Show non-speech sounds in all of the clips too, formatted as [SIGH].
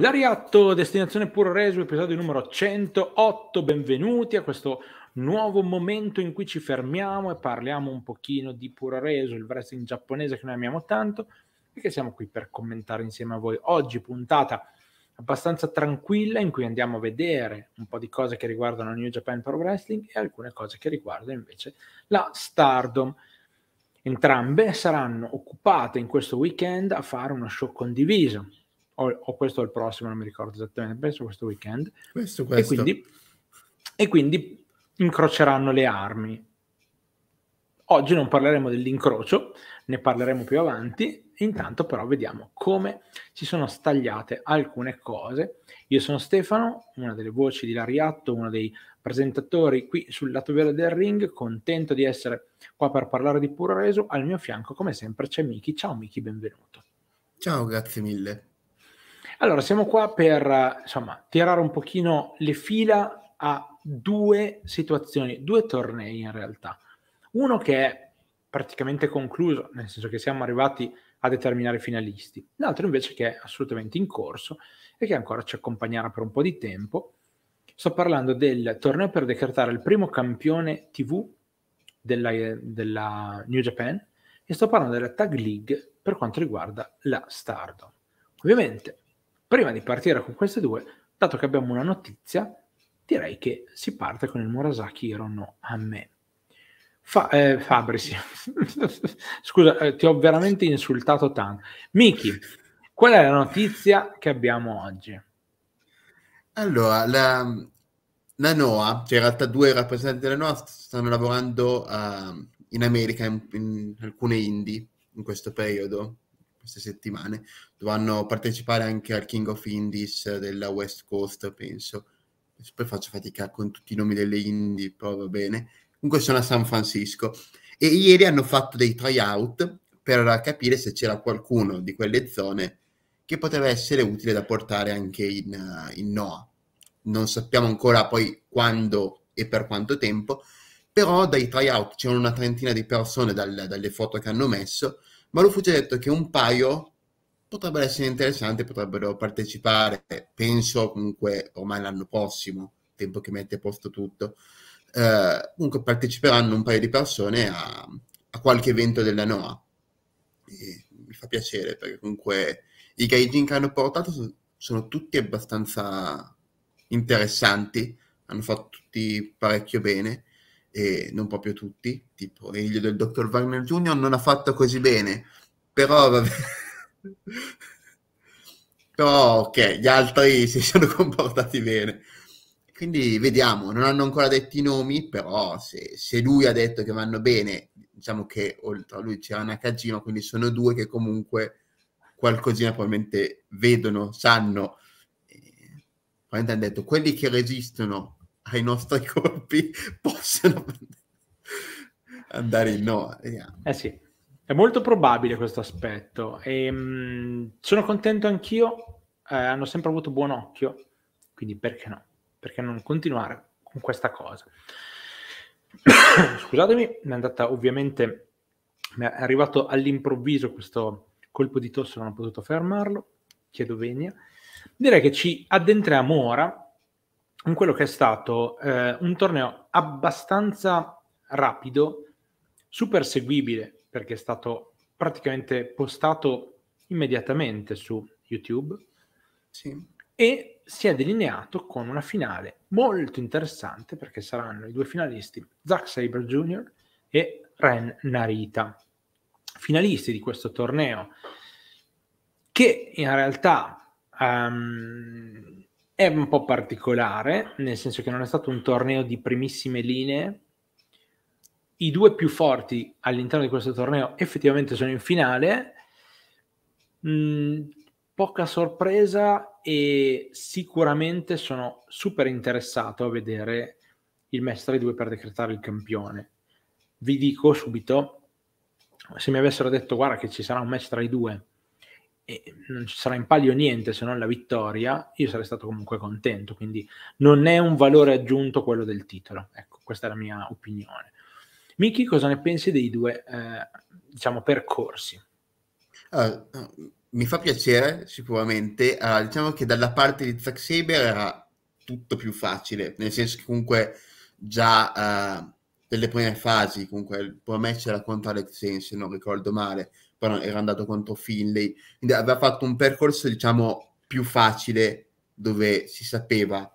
L'Ariatto, destinazione puro reso, episodio numero 108, benvenuti a questo nuovo momento in cui ci fermiamo e parliamo un pochino di puro reso, il wrestling giapponese che noi amiamo tanto e che siamo qui per commentare insieme a voi. Oggi puntata abbastanza tranquilla in cui andiamo a vedere un po' di cose che riguardano New Japan Pro Wrestling e alcune cose che riguardano invece la Stardom. Entrambe saranno occupate in questo weekend a fare uno show condiviso o, o questo o il prossimo, non mi ricordo esattamente, penso questo weekend. Questo, questo. E, quindi, e quindi incroceranno le armi. Oggi non parleremo dell'incrocio, ne parleremo più avanti. Intanto però vediamo come si sono stagliate alcune cose. Io sono Stefano, una delle voci di Lariatto, uno dei presentatori qui sul lato vero del ring, contento di essere qua per parlare di Puro Reso. Al mio fianco, come sempre, c'è Miki. Ciao Miki, benvenuto. Ciao, grazie mille. Allora, siamo qua per insomma, tirare un pochino le fila a due situazioni, due tornei in realtà. Uno che è praticamente concluso, nel senso che siamo arrivati a determinare i finalisti. L'altro invece che è assolutamente in corso e che ancora ci accompagnerà per un po' di tempo. Sto parlando del torneo per decretare il primo campione TV della, della New Japan e sto parlando della Tag League per quanto riguarda la Stardom. Ovviamente prima di partire con queste due, dato che abbiamo una notizia, direi che si parte con il Murasaki Irono a me. Fa, eh, Fabri, sì. [LAUGHS] scusa, eh, ti ho veramente insultato tanto. Miki, qual è la notizia che abbiamo oggi? Allora, la, la NOAA, cioè in realtà due rappresentanti della NOAA stanno lavorando uh, in America, in, in alcune indie in questo periodo, queste settimane. Dovranno partecipare anche al King of Indies della West Coast, penso. Poi faccio fatica con tutti i nomi delle indie, però va bene. Comunque sono a San Francisco. E ieri hanno fatto dei tryout per capire se c'era qualcuno di quelle zone che poteva essere utile da portare anche in, in NOAA. Non sappiamo ancora poi quando e per quanto tempo, però dai tryout c'erano una trentina di persone dal, dalle foto che hanno messo ma Rufu ci ha detto che un paio potrebbero essere interessanti, potrebbero partecipare, penso comunque ormai l'anno prossimo, tempo che mette a posto tutto. Eh, comunque parteciperanno un paio di persone a, a qualche evento della NOAA. E mi fa piacere perché comunque i gaijin che hanno portato sono, sono tutti abbastanza interessanti, hanno fatto tutti parecchio bene e non proprio tutti, tipo il figlio del dottor Wagner Jr. non ha fatto così bene, però vabbè. [LAUGHS] però ok, gli altri [LAUGHS] si sono comportati bene. Quindi vediamo, non hanno ancora detto i nomi, però se, se lui ha detto che vanno bene, diciamo che oltre a lui c'è una Nakajima, quindi sono due che comunque qualcosina probabilmente vedono, sanno. Eh, probabilmente hanno detto quelli che resistono ai nostri [LAUGHS] corpi possano andare in Noa. Eh, yeah. Eh sì, è molto probabile questo aspetto. E, ehm, mh, sono contento anch'io, eh, hanno sempre avuto buon occhio, quindi perché no? Perché non continuare con questa cosa? [COUGHS] Scusatemi, mi è andata ovviamente, mi è arrivato all'improvviso questo colpo di tosse, non ho potuto fermarlo, chiedo venia. Direi che ci addentriamo ora in quello che è stato eh, un torneo abbastanza rapido, super seguibile, perché è stato praticamente postato immediatamente su YouTube. Sì. E si è delineato con una finale molto interessante perché saranno i due finalisti, Zack Sabre Jr. e Ren Narita, finalisti di questo torneo, che in realtà um, è un po' particolare, nel senso che non è stato un torneo di primissime linee. I due più forti all'interno di questo torneo effettivamente sono in finale. Mm, poca sorpresa e sicuramente sono super interessato a vedere il match 2 per decretare il campione. Vi dico subito, se mi avessero detto guarda che ci sarà un match 2 e non ci sarà in palio niente se non la vittoria, io sarei stato comunque contento. Quindi non è un valore aggiunto quello del titolo. Ecco, questa è la mia opinione. Miki, cosa ne pensi dei due eh, diciamo, percorsi? Uh, uh, mi fa piacere sicuramente. Uh, diciamo che dalla parte di Zack Saber era tutto più facile, nel senso che comunque già delle eh, prime fasi, comunque il primo match era contro Alex Sense, non ricordo male, però era andato contro Finlay, quindi aveva fatto un percorso diciamo più facile dove si sapeva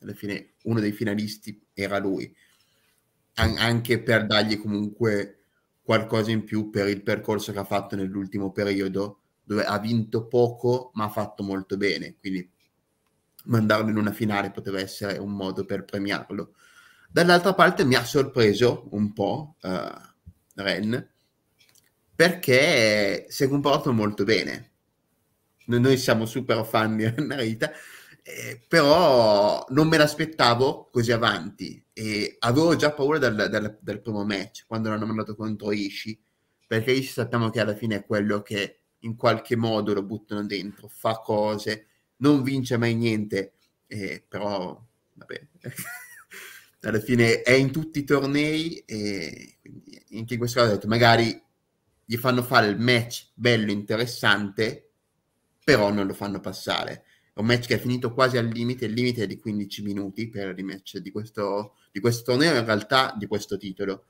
alla fine uno dei finalisti era lui, An- anche per dargli comunque qualcosa in più per il percorso che ha fatto nell'ultimo periodo, dove ha vinto poco ma ha fatto molto bene, quindi mandarlo in una finale poteva essere un modo per premiarlo. Dall'altra parte mi ha sorpreso un po' uh, Ren, perché si è comportato molto bene. Noi siamo super fan di Narita, eh, però non me l'aspettavo così avanti e avevo già paura dal, dal, dal primo match quando l'hanno mandato contro Ishi, perché Ishi sappiamo che alla fine è quello che in qualche modo lo buttano dentro, fa cose, non vince mai niente, eh, però vabbè. [LAUGHS] alla fine è in tutti i tornei e quindi anche in questo caso ho detto magari gli fanno fare il match bello, interessante, però non lo fanno passare. È un match che è finito quasi al limite, il limite è di 15 minuti per il match di questo, di questo torneo, in realtà di questo titolo.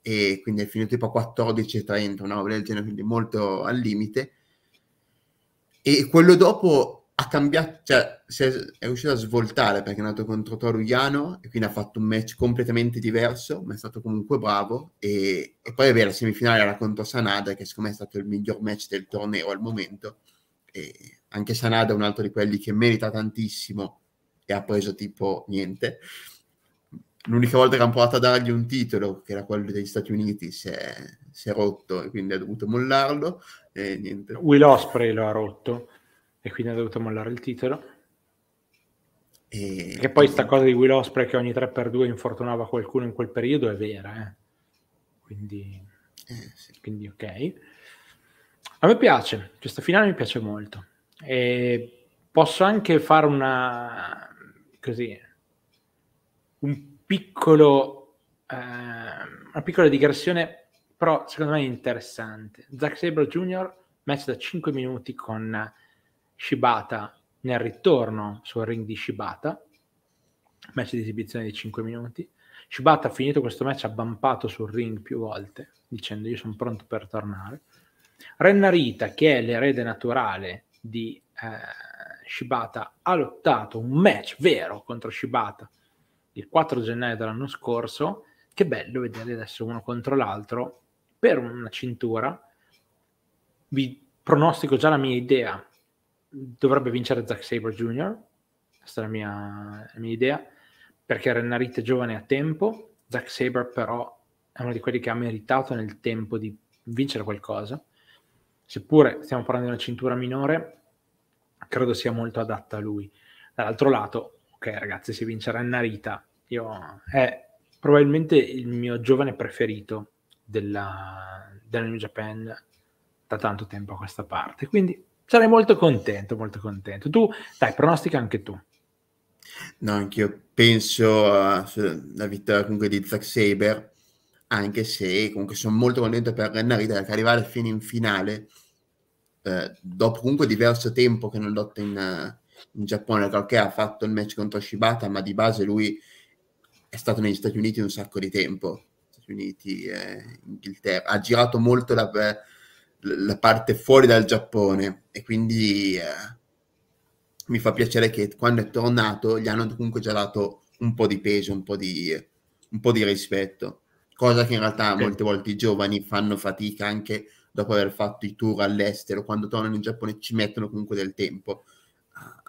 E quindi è finito tipo a 14.30, una roba del genere, quindi molto al limite. E quello dopo ha cambiato, cioè è, è, riuscito a svoltare perché è andato contro Toru e quindi ha fatto un match completamente diverso, ma è stato comunque bravo. E, e poi è vero, la semifinale era contro Sanada, che secondo me è stato il miglior match del torneo al momento. E anche Sanada è un altro di quelli che merita tantissimo e ha preso tipo niente. L'unica volta che hanno provato a dargli un titolo, che era quello degli Stati Uniti, si è, si è rotto e quindi ha dovuto mollarlo. E niente. Will Osprey lo ha rotto e quindi ha dovuto mollare il titolo. E che poi sta cosa di Will Osprey che ogni 3x2 infortunava qualcuno in quel periodo è vera, eh? quindi... Eh, sì. quindi ok. A me piace, questa finale mi piace molto. E posso anche fare una... così... un piccolo... Eh, una piccola digressione, però secondo me interessante. Zack Sabre Jr., match da 5 minuti con Shibata nel ritorno sul ring di Shibata, match di esibizione di 5 minuti. Shibata ha finito questo match, ha sul ring più volte, dicendo io sono pronto per tornare. Rennarita, che è l'erede naturale di eh, Shibata, ha lottato un match vero contro Shibata il 4 gennaio dell'anno scorso. Che bello vedere adesso uno contro l'altro per una cintura. Vi pronostico già la mia idea dovrebbe vincere Zack Sabre Jr., questa è la mia, la mia idea, perché Rennarit è giovane a tempo, Zack Sabre però è uno di quelli che ha meritato nel tempo di vincere qualcosa, seppure stiamo parlando di una cintura minore, credo sia molto adatta a lui. Dall'altro lato, ok ragazzi, se vince Rennarita, io... è probabilmente il mio giovane preferito della, della New Japan da tanto tempo a questa parte, quindi Sarei molto contento, molto contento. Tu, dai, pronostica anche tu. No, anch'io penso alla eh, vittoria comunque di Zack Saber, anche se comunque sono molto contento per Narita che arrivare fino in finale, eh, dopo comunque diverso tempo che non lotta in, eh, in Giappone, perché ha fatto il match contro Shibata, ma di base lui è stato negli Stati Uniti un sacco di tempo, Stati Uniti, eh, Inghilterra, ha girato molto la... Eh, la parte fuori dal Giappone e quindi eh, mi fa piacere che quando è tornato gli hanno comunque già dato un po' di peso, un po' di, un po di rispetto, cosa che in realtà okay. molte volte i giovani fanno fatica anche dopo aver fatto i tour all'estero, quando tornano in Giappone ci mettono comunque del tempo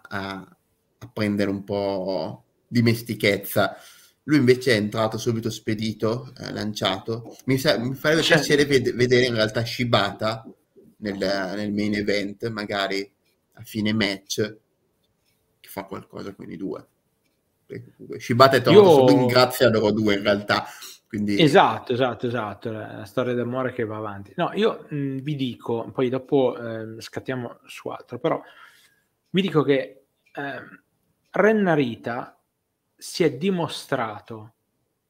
a, a prendere un po' dimestichezza lui invece è entrato subito spedito, eh, lanciato. Mi, sa- mi farebbe certo. piacere ved- vedere in realtà Shibata nel, nel, main event, magari a fine match, che fa qualcosa con i due. Shibata è tornato Io... solo in grazia a loro due in realtà. Quindi... Esatto, esatto, esatto, la storia d'amore che va avanti. No, io mh, mm, vi dico, poi dopo eh, scattiamo su altro, però vi dico che eh, Renna Rita si è dimostrato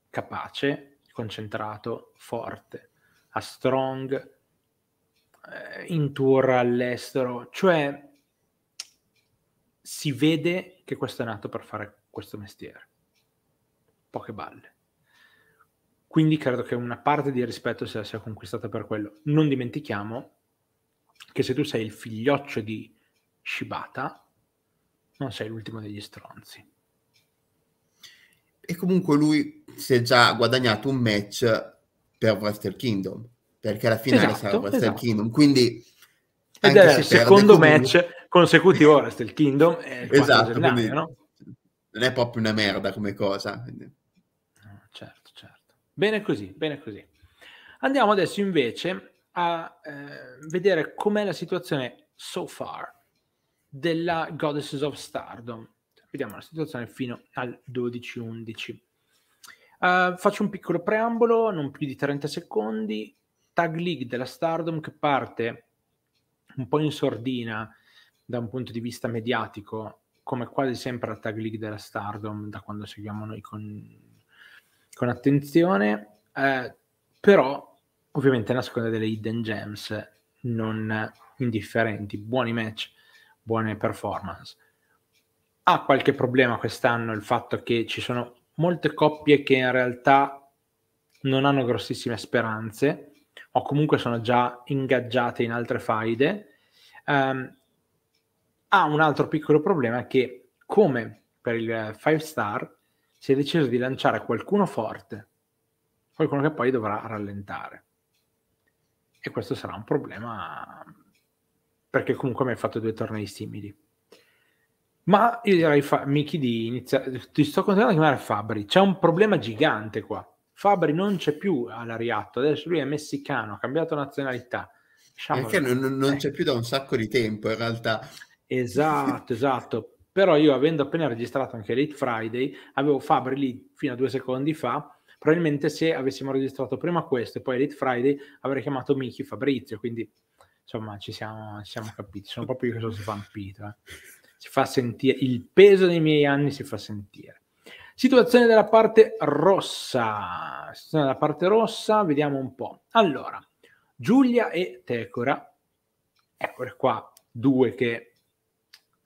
capace, concentrato, forte, a strong, eh, in tour all'estero, cioè si vede che questo è nato per fare questo mestiere. Poche balle. Quindi credo che una parte di rispetto sia, sia conquistata per quello. Non dimentichiamo che se tu sei il figlioccio di Shibata, non sei l'ultimo degli stronzi e comunque lui si è già guadagnato un match per Wrestle Kingdom, perché la finale esatto, sarà Wrestle esatto. Kingdom, quindi... Ed è il secondo perde, match comunque... consecutivo a Wrestle Kingdom. esatto, gennaio, no? non è proprio una merda come cosa. Quindi. Ah, certo, certo. Bene così, bene così. Andiamo adesso invece a eh, vedere com'è la situazione so far della Goddesses of Stardom vediamo la situazione fino al 12-11. Uh, eh, faccio un piccolo preambolo, non più di 30 secondi. Tag League della Stardom che parte un po' in sordina da un punto di vista mediatico, come quasi sempre la Tag League della Stardom, da quando seguiamo noi con, con attenzione, eh, però ovviamente nasconde delle hidden gems non indifferenti, buoni match, buone performance ha qualche problema quest'anno il fatto che ci sono molte coppie che in realtà non hanno grossissime speranze o comunque sono già ingaggiate in altre faide. Um, ha un altro piccolo problema che come per il 5 star si è deciso di lanciare qualcuno forte, qualcuno che poi dovrà rallentare. E questo sarà un problema perché comunque mi hai fatto due tornei simili. Ma io direi, fa- Miki, di iniziare. Ti sto continuando a chiamare Fabri. C'è un problema gigante qua. Fabri non c'è più all'Ariatto, adesso lui è messicano, ha cambiato nazionalità. Diciamo Perché non, non eh. c'è più da un sacco di tempo in realtà. Esatto, esatto. Però io avendo appena registrato anche Late Friday, avevo Fabri lì fino a due secondi fa. Probabilmente se avessimo registrato prima questo e poi Late Friday avrei chiamato Miki Fabrizio, quindi insomma ci siamo, ci siamo capiti. Sono proprio io che sono svampito. Eh si fa sentire, il peso dei miei anni si fa sentire. Situazione della parte rossa, situazione della parte rossa, vediamo un po'. Allora, Giulia e Tecora, eccole qua, due che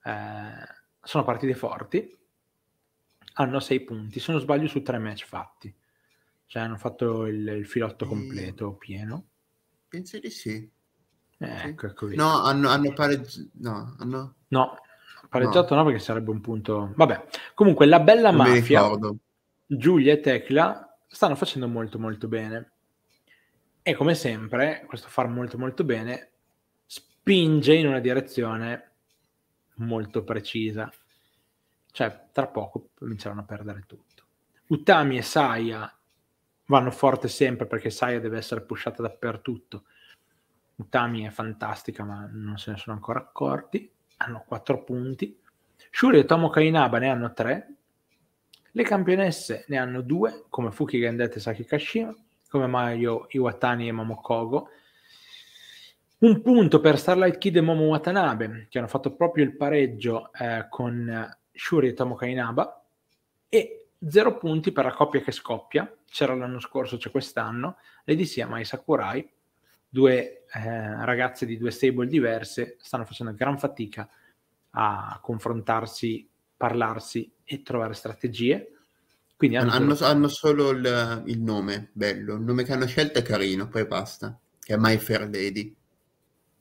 eh, sono partite forti, hanno sei punti, se non sbaglio su tre match fatti, cioè hanno fatto il, il filotto mm. completo, e... pieno. Penso di sì. Eh, ecco, ecco no, hanno, hanno pareggio. No, hanno... no, Pareggiato no. no. perché sarebbe un punto... Vabbè, comunque la bella non mafia, Giulia e Tecla stanno facendo molto molto bene. E come sempre, questo far molto molto bene spinge in una direzione molto precisa. Cioè, tra poco cominceranno a perdere tutto. Utami e Saia vanno forte sempre perché Saia deve essere pushata dappertutto. Utami è fantastica, ma non se ne sono ancora accorti hanno 4 punti, Shuri e Tomo Kainaba ne hanno 3, le campionesse ne hanno 2, come Fuki Gendete e Saki Kashima, come Mayo Iwatani e Momokogo, un punto per Starlight Kid e Momo Watanabe, che hanno fatto proprio il pareggio eh, con Shuri e Tomo Kainaba, e 0 punti per la coppia che scoppia, c'era l'anno scorso, c'è quest'anno, Lady Siama Sakurai, due eh, ragazze di due stable diverse stanno facendo gran fatica a confrontarsi, parlarsi e trovare strategie. Quindi hanno, hanno, hanno solo il, il, nome, bello, il nome che hanno scelto è carino, poi basta, che è My Fair Lady.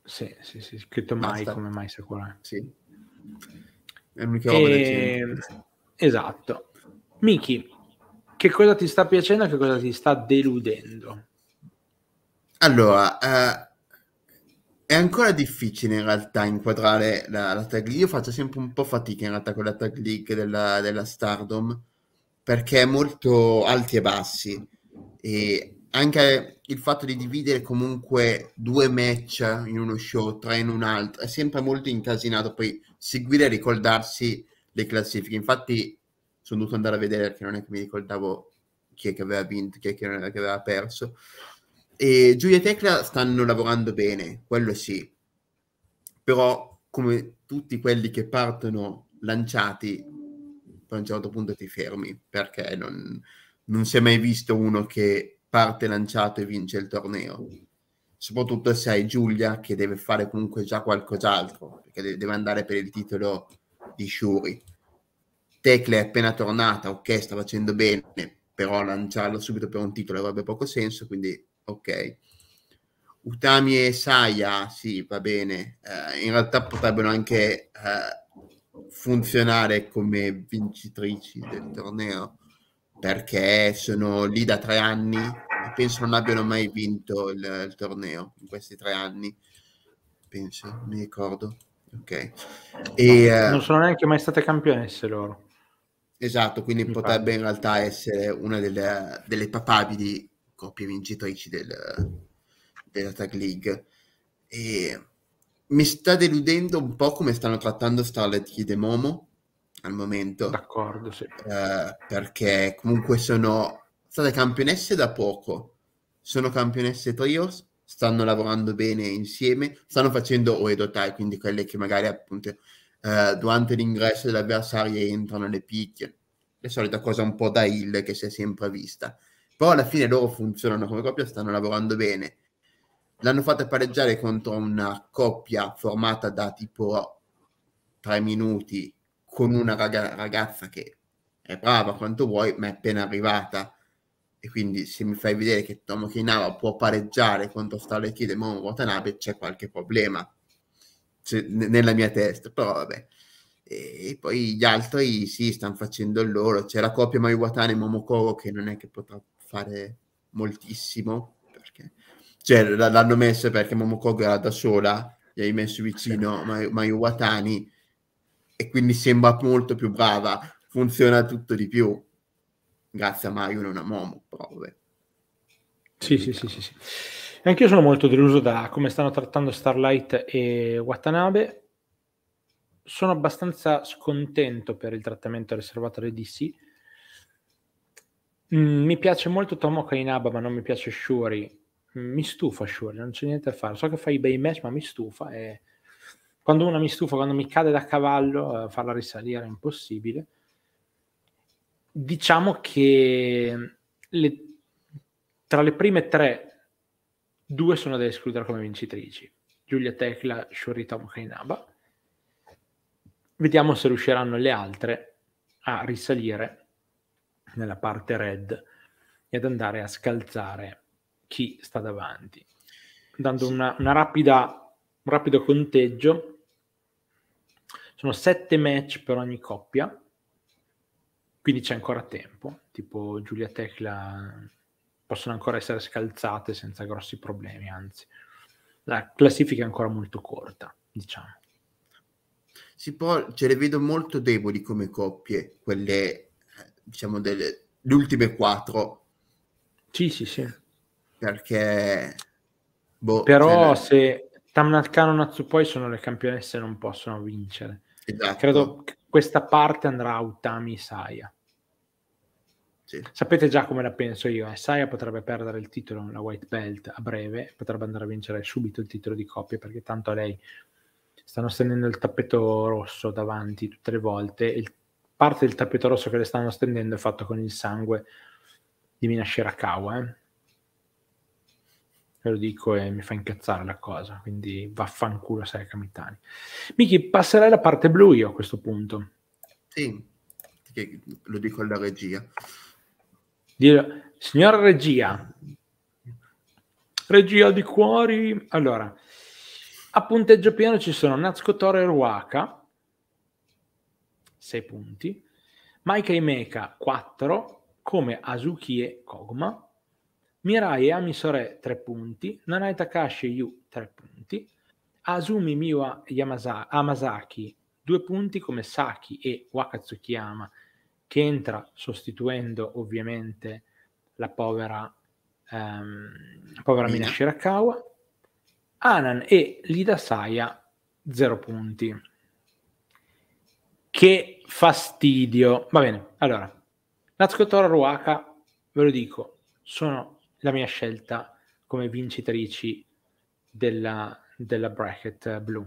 Sì, sì, sì, scritto basta. mai come mai secolare. Sì. È l'unica roba e... Ehm, esatto. Miki, che cosa ti sta piacendo e che cosa ti sta deludendo? Allora, eh, è ancora difficile in realtà inquadrare la, la tag league. Io faccio sempre un po' fatica in realtà con la tag league della, della Stardom perché è molto alti e bassi. E anche il fatto di dividere comunque due match in uno show, tre in un altro, è sempre molto incasinato. Poi seguire e ricordarsi le classifiche. Infatti, sono dovuto andare a vedere perché non è che mi ricordavo chi è che aveva vinto, chi è che, non era, che aveva perso. E Giulia e Tecla stanno lavorando bene, quello sì. Però, come tutti quelli che partono lanciati, a un certo punto ti fermi, perché non, non si è mai visto uno che parte lanciato e vince il torneo. Soprattutto se hai Giulia che deve fare comunque già qualcos'altro, perché deve andare per il titolo di Shuri. Tecla è appena tornata, ok, sta facendo bene, però lanciarlo subito per un titolo avrebbe poco senso, quindi ok. Utami e Saia, sì, va bene. Eh, in realtà potrebbero anche eh, funzionare come vincitrici del torneo perché sono lì da tre anni e penso non abbiano mai vinto il, il, torneo in questi tre anni. Penso, mi ricordo. Ok. E, no, eh, non sono neanche mai state campionesse loro. Esatto, quindi mi potrebbe in realtà essere una delle, delle papabili coppie vincitrici del, della Tag League. E mi sta deludendo un po' come stanno trattando Starlet e De Momo al momento. D'accordo, sì. Eh, perché comunque sono state campionesse da poco, sono campionesse trios, stanno lavorando bene insieme, stanno facendo Oedo Tai, quindi quelle che magari appunto eh, durante l'ingresso dell'avversario entrano le picche, la solita cosa un po' da Hill che si è sempre vista. Però alla fine loro funzionano come coppia, stanno lavorando bene. L'hanno fatta pareggiare contro una coppia formata da tipo tre minuti con una raga- ragazza che è brava quanto vuoi, ma è appena arrivata. E quindi se mi fai vedere che Tomo Kinawa può pareggiare contro Starlet Kid e Momo Watanabe, c'è qualche problema cioè, n- nella mia testa. Però vabbè. E poi gli altri sì, stanno facendo il loro. C'è la coppia Maiwatana e Momokoro che non è che potrà fare moltissimo perché cioè, l'hanno messa perché Momokogo era da sola gli hai messo vicino sì. Mai- Maiuwatani e quindi sembra molto più brava funziona tutto di più grazie a Mario non a Momo prove sì sì, sì sì sì anche io sono molto deluso da come stanno trattando Starlight e Watanabe sono abbastanza scontento per il trattamento riservato alle DC Mm, mi piace molto Tomoka Inaba, ma non mi piace Shuri. Mm, mi stufa Shuri, non c'è niente da fare. So che fai i bei match, ma mi stufa. E quando una mi stufa, quando mi cade da cavallo, eh, farla risalire è impossibile. Diciamo che le, tra le prime tre, due sono da escludere come vincitrici. Giulia Tecla, Shuri Tomoka Inaba. Vediamo se riusciranno le altre a risalire nella parte red e ad andare a scalzare chi sta davanti, dando sì. una, una rapida, un rapido conteggio. Sono sette match per ogni coppia, quindi c'è ancora tempo, tipo Giulia Tecla possono ancora essere scalzate senza grossi problemi, anzi la classifica è ancora molto corta, diciamo. Si può, ce le vedo molto deboli come coppie, quelle diciamo, delle, le ultime quattro. Sì, sì, sì. Perché... Boh, Però cioè, se Tamnakano e Natsupoi sono le campionesse non possono vincere. Esatto. Credo che questa parte andrà a Utami Saya. Sì. Sapete già come la penso io. Eh? Saya potrebbe perdere il titolo, la white belt, a breve. Potrebbe andare a vincere subito il titolo di coppia perché tanto a lei stanno stendendo il tappeto rosso davanti tutte le volte e il parte del tappeto rosso che le stanno stendendo è fatto con il sangue di Minashirakawa. Eh? Ve lo dico e mi fa incazzare la cosa, quindi vaffanculo sai Kamitani. Miki, passerei la parte blu io a questo punto. Sì, lo dico alla regia. Dio, signora regia, regia di cuori. Allora, a punteggio pieno ci sono Natsuko Toro e Ruaka 6 punti, Maika Imeka 4, come Azuki e Kogma, Mirai e Amisore 3 punti, Nanai Takashi Yu 3 punti, Asumi Miwa Yamasa- Amasaki 2 punti come Saki e Wakatsukiyama, che entra sostituendo ovviamente la povera, ehm, povera Mina Shirakawa, Anan e Lida Saya 0 punti. Che fastidio. Va bene, allora, Natsuko Ruaka, ve lo dico, sono la mia scelta come vincitrici della, della bracket blu.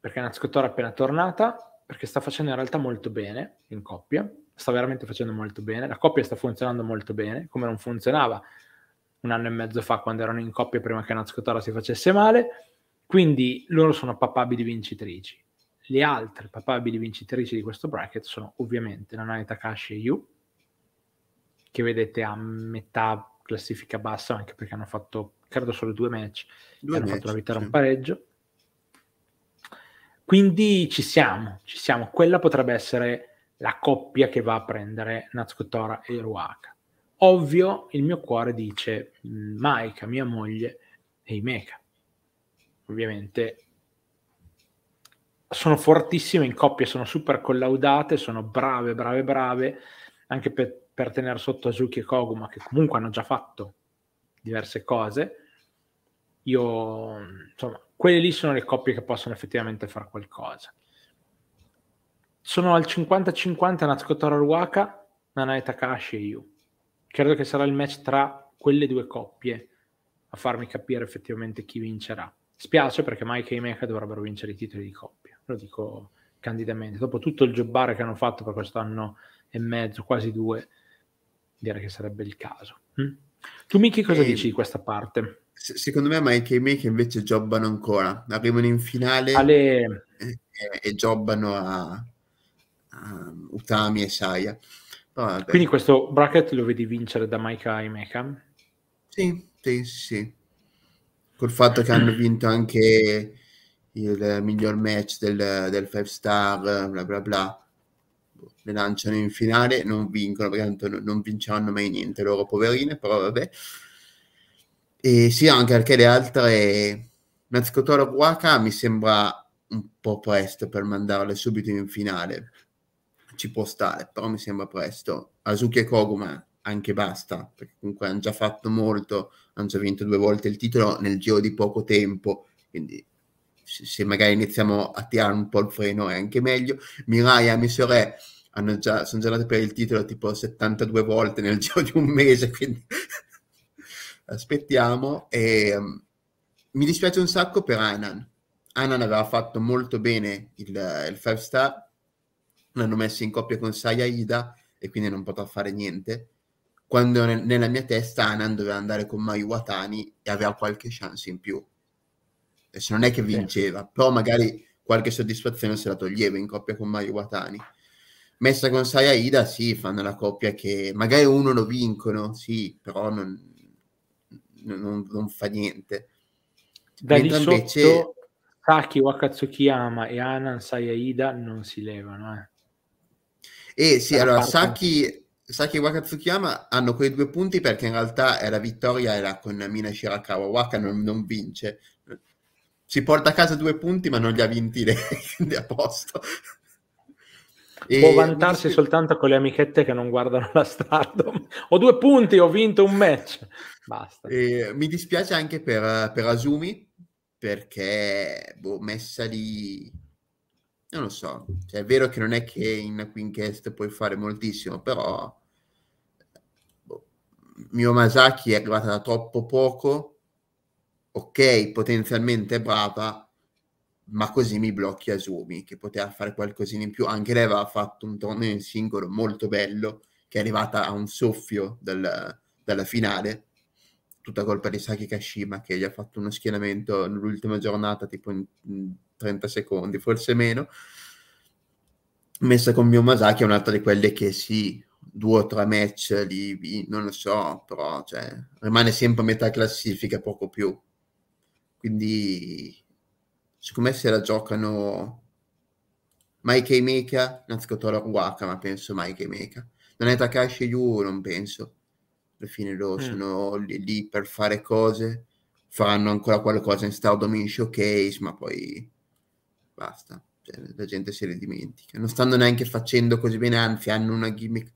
Perché Natsuko è appena tornata, perché sta facendo in realtà molto bene in coppia, sta veramente facendo molto bene, la coppia sta funzionando molto bene, come non funzionava un anno e mezzo fa quando erano in coppia prima che Natsuko si facesse male, quindi loro sono papabili vincitrici le altre papabili vincitrici di questo bracket sono ovviamente Nanai Takashi e Yu, che vedete a metà classifica bassa, anche perché hanno fatto, credo, solo due match, due hanno match, fatto la vittoria sì. un pareggio. Quindi ci siamo, ci siamo. Quella potrebbe essere la coppia che va a prendere Natsuko Tora e Ruaka. Ovvio, il mio cuore dice mm, Maika, mia moglie, e Imeka. Ovviamente sono fortissime in coppia, sono super collaudate, sono brave, brave, brave, anche per, per tenere sotto Azuki e Koguma, che comunque hanno già fatto diverse cose. Io, insomma, quelle lì sono le coppie che possono effettivamente fare qualcosa. Sono al 50-50 Natsuko Ruaka, Nanae Takashi e Yu. Credo che sarà il match tra quelle due coppie a farmi capire effettivamente chi vincerà. Spiace perché Mike e Mecha dovrebbero vincere i titoli di coppia lo dico candidamente, dopo tutto il jobbare che hanno fatto per quest'anno e mezzo, quasi due, direi che sarebbe il caso. Hm? Tu Miki cosa e... Ehm, dici di questa parte? secondo me Mike e Mike invece jobbano ancora, arrivano in finale Ale... e, eh, e, jobbano a, a Utami e Saia. Oh, Quindi questo bracket lo vedi vincere da Mike e Emeka? Sì, sì, sì. Col fatto che hanno [CLEARS THROAT] vinto anche il miglior match del, del five star, bla bla bla. Le lanciano in finale, non vincono, perché tanto non vinceranno mai niente loro poverine, però vabbè. E sì, anche perché le altre, Nazcotolo Waka mi sembra un po' presto per mandarle subito in finale. Ci può stare, però mi sembra presto. Azuki e Koguma anche basta, perché comunque hanno già fatto molto, hanno già vinto due volte il titolo nel giro di poco tempo, quindi se magari iniziamo a tirare un po' il freno è anche meglio. Mirai e Amisorè hanno già, sono già andati per il titolo tipo 72 volte nel [LAUGHS] giro di un mese, quindi [LAUGHS] aspettiamo. E, um, mi dispiace un sacco per Anan. Anan aveva fatto molto bene il, il five star, l'hanno messo in coppia con Saya Ida e quindi non potrà fare niente. Quando nel, nella mia testa Anan doveva andare con Mai Watani e aveva qualche chance in più se non è che vinceva, sì. però magari qualche soddisfazione se la toglieva in coppia con Mario Watani. Messa con Sai Aida, sì, fanno la coppia che magari uno lo vincono, sì, però non, non, non fa niente. Da Mentre lì invece... sotto Saki Wakatsukiyama e Anan Sai Aida non si levano. Eh. Eh sì, allora Saki, Saki, e Wakatsukiyama hanno quei due punti perché in realtà è la vittoria era con Mina Shirakawa. Waka non, non vince, si porta a casa due punti ma non li ha vinti lei [LAUGHS] a posto e può vantarsi soltanto con le amichette che non guardano la strada [LAUGHS] ho due punti, ho vinto un match basta e mi dispiace anche per, per Asumi perché boh, messa lì non lo so cioè, è vero che non è che in Quinquest puoi fare moltissimo però boh, Mio Masaki è arrivata da troppo poco ok, potenzialmente brava, ma così mi blocchi Asumi, che poteva fare qualcosina in più. Anche lei aveva fatto un torneo in singolo molto bello, che è arrivata a un soffio dal, dalla finale, tutta colpa di Saki Kashima, che gli ha fatto uno schienamento nell'ultima giornata, tipo in 30 secondi, forse meno. Messa con Miyomazaki è un'altra di quelle che sì, due o tre match lì, non lo so, però cioè, rimane sempre a metà classifica, poco più quindi, siccome se la giocano Mike Meika, innanzitutto Toro Waka, ma penso Mike Meika. Non è Takashi Yu, non penso. Alla fine loro mm. sono lì, lì, per fare cose, faranno ancora qualcosa in Stardom in Showcase, ma poi basta. Cioè, la gente se le dimentica. Non stanno neanche facendo così bene, anzi hanno una gimmick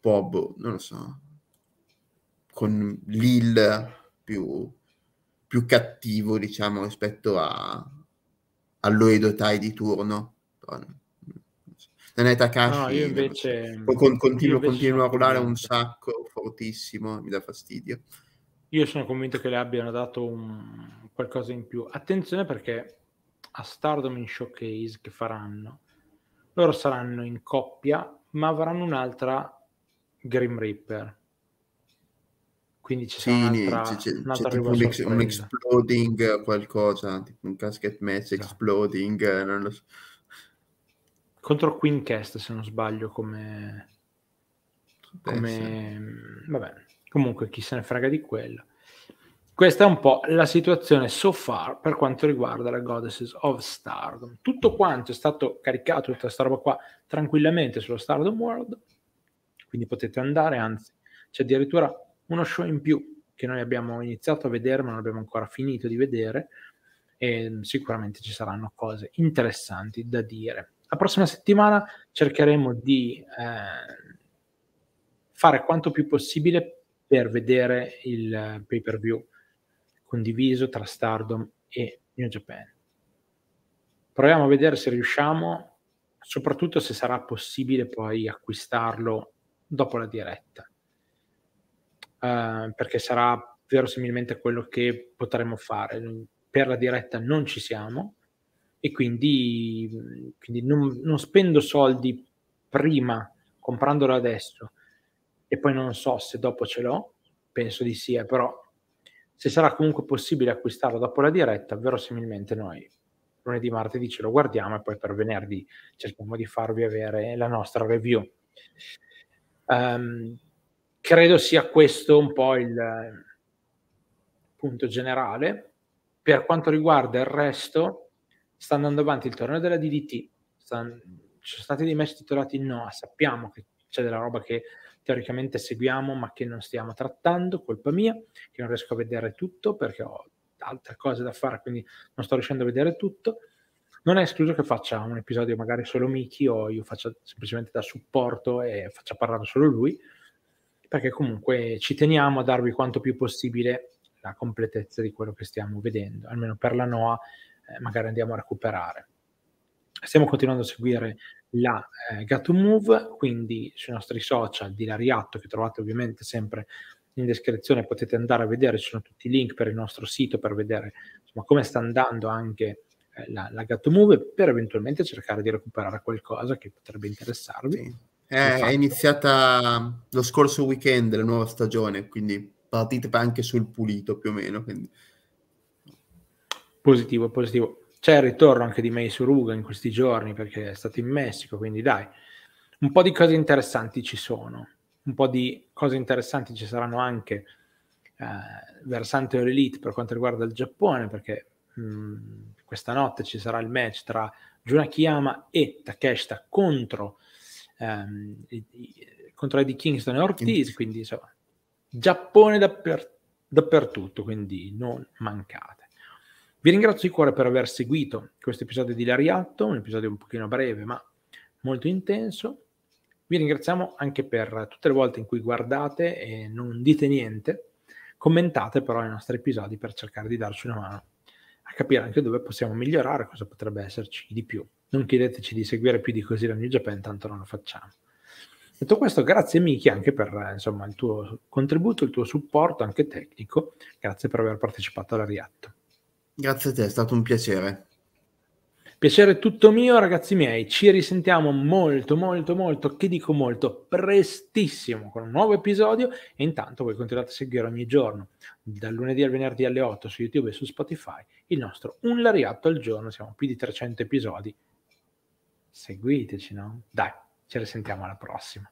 Bob, non lo so, con Lil più più cattivo, diciamo, rispetto a, all'Oedotai di turno. Non è Takashi. No, io diciamo, invece... Con, continuo, io invece continuo a rullare un sacco, fortissimo, mi dà fastidio. Io sono convinto che le abbiano dato un, qualcosa in più. Attenzione perché a Stardom in Showcase che faranno, loro saranno in coppia, ma avranno un'altra Grim Reaper quindi ci sì, un'altra, c'è, c'è, un'altra c'è un, ex, un, exploding qualcosa, tipo un casket match esatto. exploding, no. Eh, non so. Contro Queencast, se non sbaglio, come... come... Mm, vabbè, comunque chi se ne frega di quello. Questa è un po' la situazione so far per quanto riguarda la Goddesses of Stardom. Tutto quanto è stato caricato, tutta questa roba qua, tranquillamente sullo Stardom World, quindi potete andare, anzi, c'è addirittura uno show in più che noi abbiamo iniziato a vedere ma non abbiamo ancora finito di vedere e sicuramente ci saranno cose interessanti da dire. La prossima settimana cercheremo di eh, fare quanto più possibile per vedere il pay per view condiviso tra Stardom e New Japan. Proviamo a vedere se riusciamo, soprattutto se sarà possibile poi acquistarlo dopo la diretta. Ehm, perché sarà verosimilmente quello che potremo fare. Per la diretta non ci siamo e quindi, quindi non, non, spendo soldi prima comprandolo adesso e poi non so se dopo ce l'ho, penso di sì, eh, però se sarà comunque possibile acquistarlo dopo la diretta, verosimilmente noi lunedì, martedì ce lo guardiamo e poi per venerdì cerchiamo di farvi avere la nostra review. Um, credo sia questo un po' il eh, punto generale. Per quanto riguarda il resto, sta andando avanti il torneo della DDT, ci sono stati dei match titolati no, sappiamo che c'è della roba che teoricamente seguiamo ma che non stiamo trattando, colpa mia, che non riesco a vedere tutto perché ho altre cose da fare, quindi non sto riuscendo a vedere tutto. Non è escluso che faccia un episodio magari solo Miki o io faccia semplicemente da supporto e faccia parlare solo lui, perché comunque ci teniamo a darvi quanto più possibile la completezza di quello che stiamo vedendo, almeno per la NOA eh, magari andiamo a recuperare. Stiamo continuando a seguire la eh, Gato Move, quindi sui nostri social di Lariatto, che trovate ovviamente sempre in descrizione, potete andare a vedere, ci sono tutti i link per il nostro sito per vedere insomma, come sta andando anche eh, la, la Gato Move per eventualmente cercare di recuperare qualcosa che potrebbe interessarvi. Sì eh, è iniziata lo scorso weekend la nuova stagione, quindi partite anche sul pulito più o meno. Quindi. Positivo, positivo. C'è il ritorno anche di Mace Ruga in questi giorni perché è stato in Messico, quindi dai, un po' di cose interessanti ci sono, un po' di cose interessanti ci saranno anche eh, versante Elite per quanto riguarda il Giappone perché mh, mm, questa notte ci sarà il match tra Junakiyama e Takeshita contro ehm, i, i, controlli di Kingston e Ortiz, quindi insomma, Giappone dapper, dappertutto, quindi non mancate. Vi ringrazio di cuore per aver seguito questo episodio di Lariatto, un episodio un pochino breve ma molto intenso. Vi ringraziamo anche per tutte le volte in cui guardate e non dite niente, commentate però i nostri episodi per cercare di darci una mano a capire anche dove possiamo migliorare, cosa potrebbe esserci di più non chiedeteci di seguire più di così la New Japan, tanto non lo facciamo. Detto questo, grazie Miki anche per eh, insomma, il tuo contributo, il tuo supporto anche tecnico, grazie per aver partecipato alla Riatto. Grazie a te, è stato un piacere. Piacere tutto mio, ragazzi miei. Ci risentiamo molto, molto, molto, che dico molto, prestissimo con un nuovo episodio. E intanto voi continuate a seguire ogni giorno, dal lunedì al venerdì alle 8 su YouTube e su Spotify, il nostro Un Lariatto al giorno. Siamo più di 300 episodi seguiteci, no? Dai, ci risentiamo alla prossima.